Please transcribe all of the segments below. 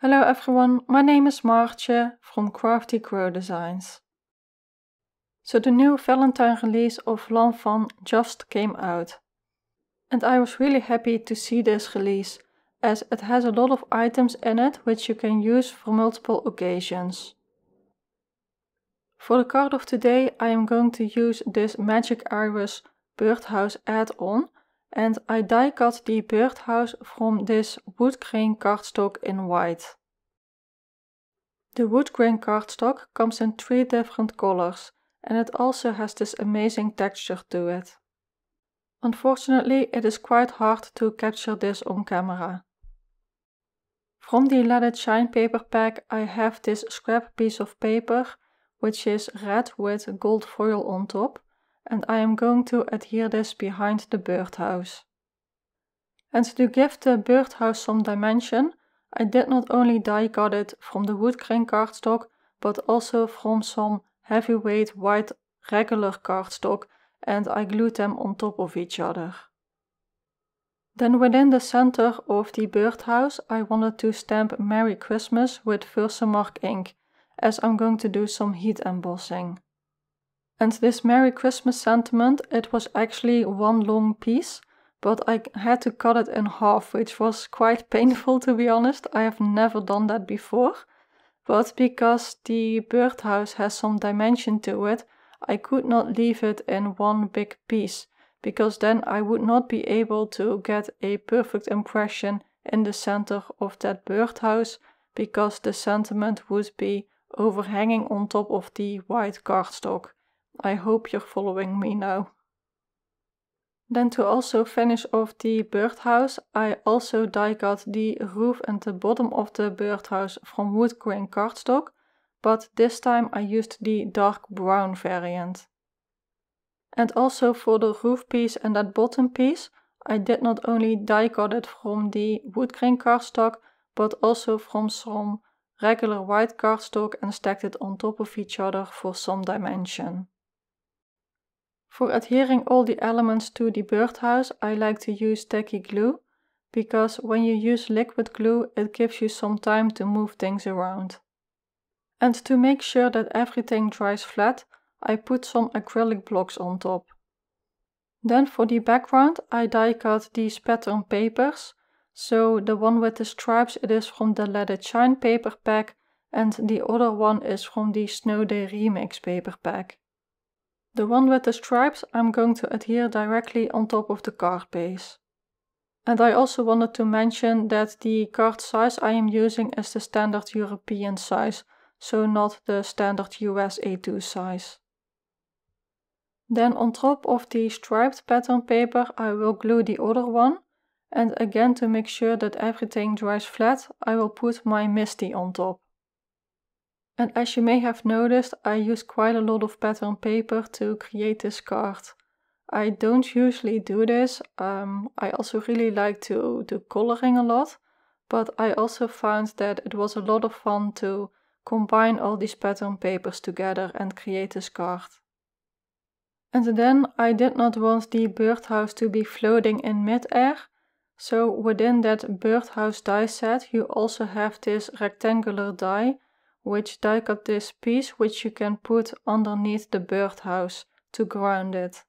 Hello everyone, my name is Martje from Crafty Crow Designs. So the new Valentine release of L'Enfant just came out. And I was really happy to see this release, as it has a lot of items in it which you can use for multiple occasions. For the card of today I am going to use this Magic Iris Birdhouse add-on, and I die cut the birdhouse from this wood grain cardstock in white. The wood grain cardstock comes in three different colors and it also has this amazing texture to it. Unfortunately, it is quite hard to capture this on camera. From the Let Shine paper pack I have this scrap piece of paper which is red with gold foil on top and I am going to adhere this behind the birdhouse. And to give the birdhouse some dimension, I did not only die cut it from the wood grain cardstock, but also from some heavyweight white regular cardstock, and I glued them on top of each other. Then within the center of the birdhouse, I wanted to stamp Merry Christmas with Versamark ink, as I'm going to do some heat embossing. And this Merry Christmas sentiment, it was actually one long piece, but I had to cut it in half, which was quite painful to be honest. I have never done that before. But because the birdhouse has some dimension to it, I could not leave it in one big piece, because then I would not be able to get a perfect impression in the center of that birdhouse, because the sentiment would be overhanging on top of the white cardstock. I hope you're following me now. Then to also finish off the birdhouse, I also die cut the roof and the bottom of the birdhouse from wood grain cardstock, but this time I used the dark brown variant. And also for the roof piece and that bottom piece, I did not only die cut it from the wood grain cardstock, but also from some regular white cardstock and stacked it on top of each other for some dimension. For adhering all the elements to the birdhouse, I like to use tacky glue, because when you use liquid glue, it gives you some time to move things around. And to make sure that everything dries flat, I put some acrylic blocks on top. Then for the background, I die cut these pattern papers. So the one with the stripes, it is from the Let It Shine paper pack, and the other one is from the Snow Day Remix paper pack. The one with the stripes I'm going to adhere directly on top of the card base. And I also wanted to mention that the card size I am using is the standard European size, so not the standard US A2 size. Then on top of the striped pattern paper I will glue the other one, and again to make sure that everything dries flat I will put my Misty on top. And as you may have noticed, I use quite a lot of pattern paper to create this card. I don't usually do this. Um, I also really like to do coloring a lot, but I also found that it was a lot of fun to combine all these pattern papers together and create this card. And then I did not want the birdhouse to be floating in midair, so within that birdhouse die set you also have this rectangular die which dike up this piece which you can put underneath the birdhouse to ground it.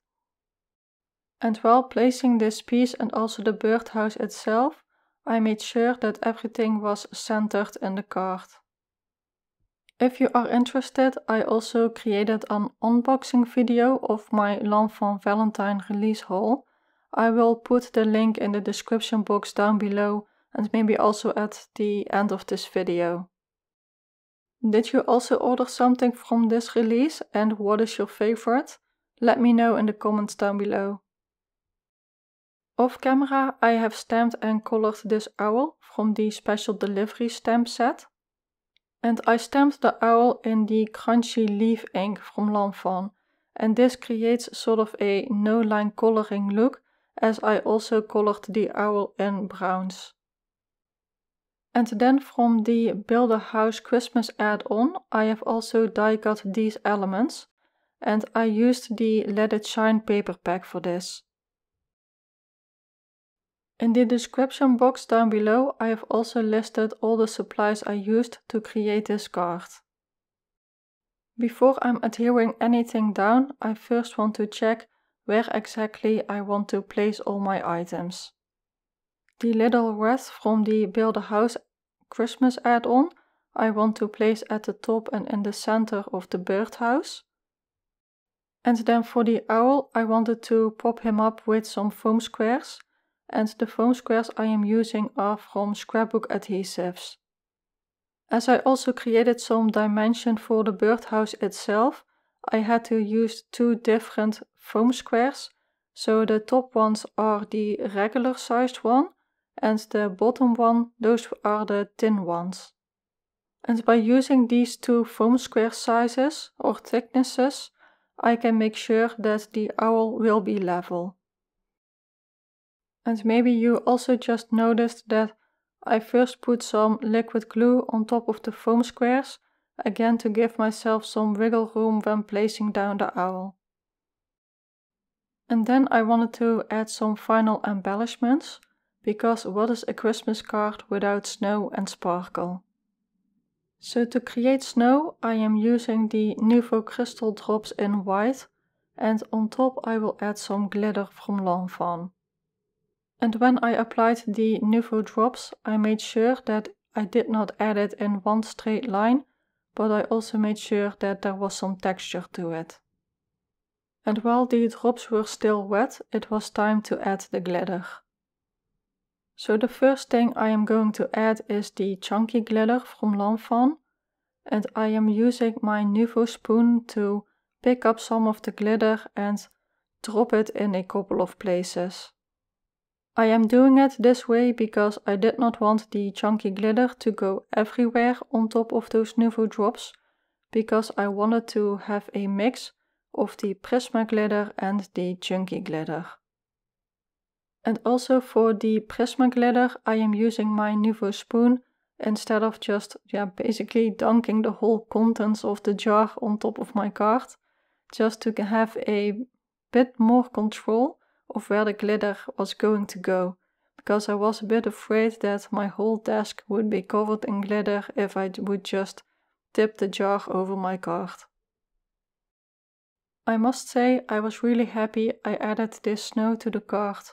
And while placing this piece and also the birdhouse itself, I made sure that everything was centered in the card. If you are interested, I also created an unboxing video of my L'Enfant Valentine release haul. I will put the link in the description box down below and maybe also at the end of this video. Did you also order something from this release and what is your favorite? Let me know in the comments down below. Off camera I have stamped and colored this owl from the special delivery stamp set. And I stamped the owl in the crunchy leaf ink from Lanvin. And this creates sort of a no line coloring look as I also colored the owl in browns. And then from the Build a House Christmas add-on, I have also die-cut these elements, and I used the Let It Shine paper pack for this. In the description box down below, I have also listed all the supplies I used to create this card. Before I'm adhering anything down, I first want to check where exactly I want to place all my items. The little wreath from the Build a House Christmas add-on I want to place at the top and in the center of the birdhouse. And then for the owl, I wanted to pop him up with some foam squares. And the foam squares I am using are from scrapbook adhesives. As I also created some dimension for the birdhouse itself, I had to use two different foam squares. So the top ones are the regular sized one and the bottom one, those are the thin ones. And by using these two foam square sizes or thicknesses, I can make sure that the owl will be level. And maybe you also just noticed that I first put some liquid glue on top of the foam squares, again to give myself some wiggle room when placing down the owl. And then I wanted to add some final embellishments, because what is a Christmas card without snow and sparkle? So to create snow, I am using the Nouveau Crystal drops in white and on top I will add some glitter from Lanvin. And when I applied the Nouveau drops, I made sure that I did not add it in one straight line, but I also made sure that there was some texture to it. And while the drops were still wet, it was time to add the glitter. So the first thing I am going to add is the chunky glitter from Lanvin and I am using my Nuvo spoon to pick up some of the glitter and drop it in a couple of places. I am doing it this way because I did not want the chunky glitter to go everywhere on top of those Nuvo drops because I wanted to have a mix of the Prisma glitter and the chunky glitter. And also for the Prisma glitter, I am using my nouveau spoon instead of just yeah, basically dunking the whole contents of the jar on top of my card, just to have a bit more control of where the glitter was going to go, because I was a bit afraid that my whole desk would be covered in glitter if I would just tip the jar over my card. I must say I was really happy I added this snow to the card.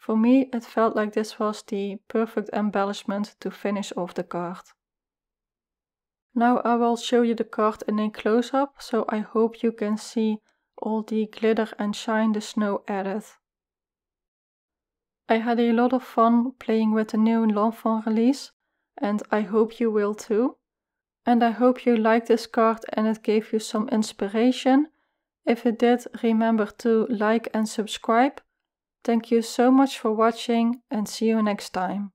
For me, it felt like this was the perfect embellishment to finish off the card. Now I will show you the card in a close-up, so I hope you can see all the glitter and shine the snow added. I had a lot of fun playing with the new L'Enfant release, and I hope you will too. And I hope you liked this card and it gave you some inspiration. If it did, remember to like and subscribe. Thank you so much for watching and see you next time.